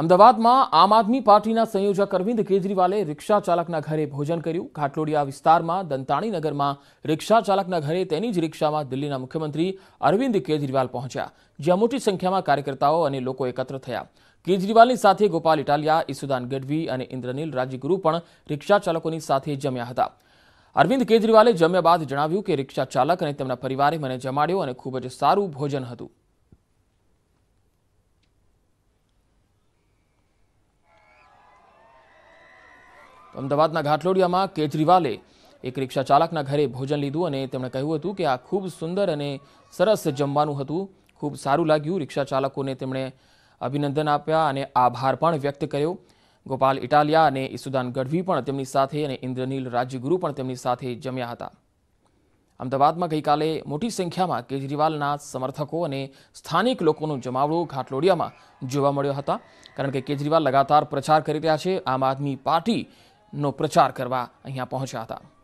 અમદાવાદમાં આમ આદમી પાર્ટીના સંયોજક અરવિંદ કેજરીવાલે રિક્ષા ચાલકના ઘરે ભોજન કર્યું ઘાટલોડિયા વિસ્તારમાં દંતાણીનગરમાં રિક્ષા ચાલકના ઘરે તેની જ રિક્ષામાં દિલ્હીના મુખ્યમંત્રી અરવિંદ કેજરીવાલ પહોંચ્યા જ્યાં મોટી સંખ્યામાં કાર્યકર્તાઓ અને લોકો એકત્ર થયા કેજરીવાલની સાથે ગોપાલ ઇટાલિયા ઈસુદાન ગઢવી અને ઇન્દ્રનીલ રાજ્યગુરુ પણ રિક્ષા ચાલકોની સાથે જમ્યા હતા અરવિંદ કેજરીવાલે જમ્યા બાદ જણાવ્યું કે રિક્ષા ચાલક અને તેમના પરિવારે મને જમાડ્યો અને ખૂબ જ સારું ભોજન હતું અમદાવાદના ઘાટલોડિયામાં કેજરીવાલે એક રિક્ષા ચાલકના ઘરે ભોજન લીધું અને તેમણે કહ્યું હતું કે આ ખૂબ સુંદર અને સરસ જમવાનું હતું ખૂબ સારું લાગ્યું રિક્ષા ચાલકોને તેમણે અભિનંદન આપ્યા અને આભાર પણ વ્યક્ત કર્યો ગોપાલ ઇટાલિયા અને ઈસુદાન ગઢવી પણ તેમની સાથે અને ઇન્દ્રનીલ રાજ્યગુરુ પણ તેમની સાથે જમ્યા હતા અમદાવાદમાં ગઈકાલે મોટી સંખ્યામાં કેજરીવાલના સમર્થકો અને સ્થાનિક લોકોનો જમાવડો ઘાટલોડિયામાં જોવા મળ્યો હતા કારણ કે કેજરીવાલ લગાતાર પ્રચાર કરી રહ્યા છે આમ આદમી પાર્ટી નો પ્રચાર કરવા અહીંયા પહોંચ્યા હતા